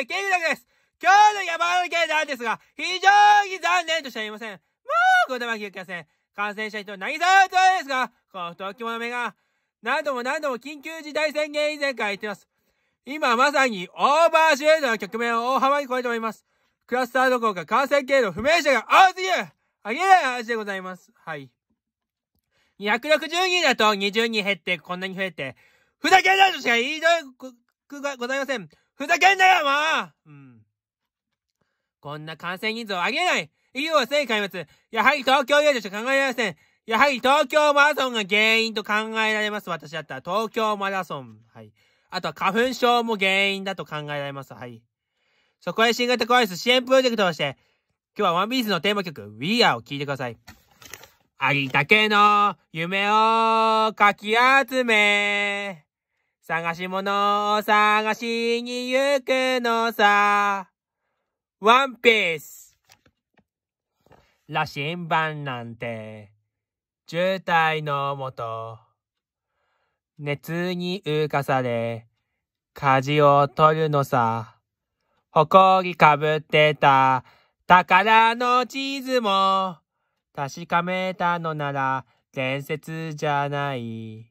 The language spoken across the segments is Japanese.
い、ケイグダです今日の山形県なんですが、非常に残念としか言いません。もう、ごだまきゆきません。感染者人、何さとですが、この太き者目が、何度も何度も緊急事態宣言以前から言ってます。今まさに、オーバーシュートの局面を大幅に超えております。クラスターどころか感染経路不明者が多すぎるあげない話でございます。はい。260人だと20人減って、こんなに増えて、ふざけんなとしか言いたくがございません。ふざけんなよ、もううん。こんな感染人数を上げない医療は正解滅やはり東京医療としか考えられませんやはり東京マラソンが原因と考えられます。私だったら東京マラソン。はい。あとは花粉症も原因だと考えられます。はい。そこへ新型コロナ支援プロジェクトとして、今日はワンピースのテーマ曲、We Are を聴いてください。ありたけの夢をかき集め、探し物を探しに行くのさ。ワンピース羅針盤なんて、渋滞のもと、熱に浮かされ、舵を取るのさ。誇りかぶってた宝の地図も確かめたのなら伝説じゃない。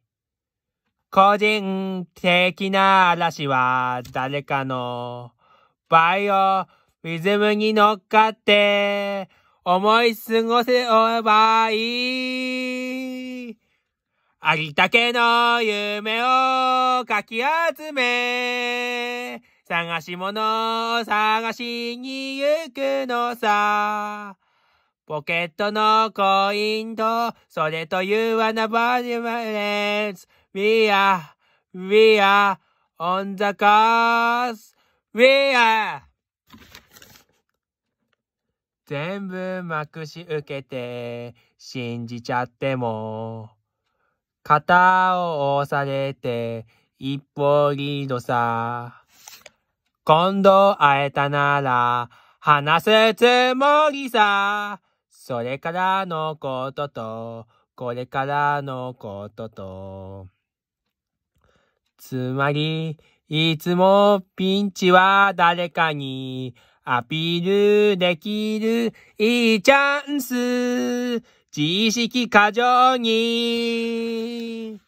個人的な嵐は誰かのバイオリズムに乗っかって思い過ごせばいい。ありたけの夢をかき集め、探し物を探しに行くのさ。ポケットのコインと、それという穴ュでレンス。We are, we are on the cars. We are. 全部まくし受けて、信じちゃっても。肩を押されて、一歩リードさ。今度会えたなら、話すつもりさ。それからのことと、これからのことと。つまり、いつもピンチは誰かにアピールできるいいチャンス。自意識過剰に。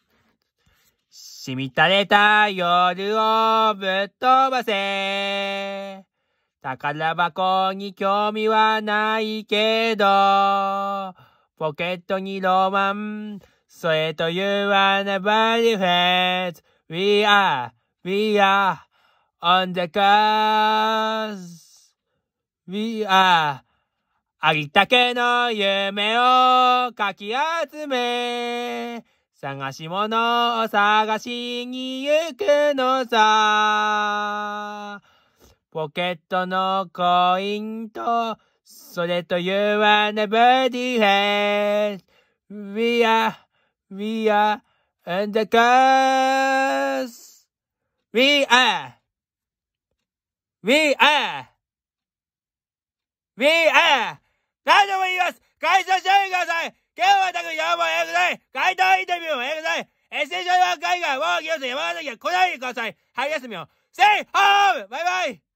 しみたれた夜をぶっ飛ばせ。宝箱に興味はないけど、ポケットにロマン、それというわ a バ e フェ。v We are, we are on the cars.We are ありたけの夢をかき集め、探し物を探しに行くのさ。ポケットのコインと、それと You are n o b o d h a w e are, we are And the c a u s we are we are we are 何度も言います解消してみてください今日はたく4問やくない回答インタビューもやくない SHI は海外、ワーキュース、山形県来ないでください春休みを Stay home! バイバイ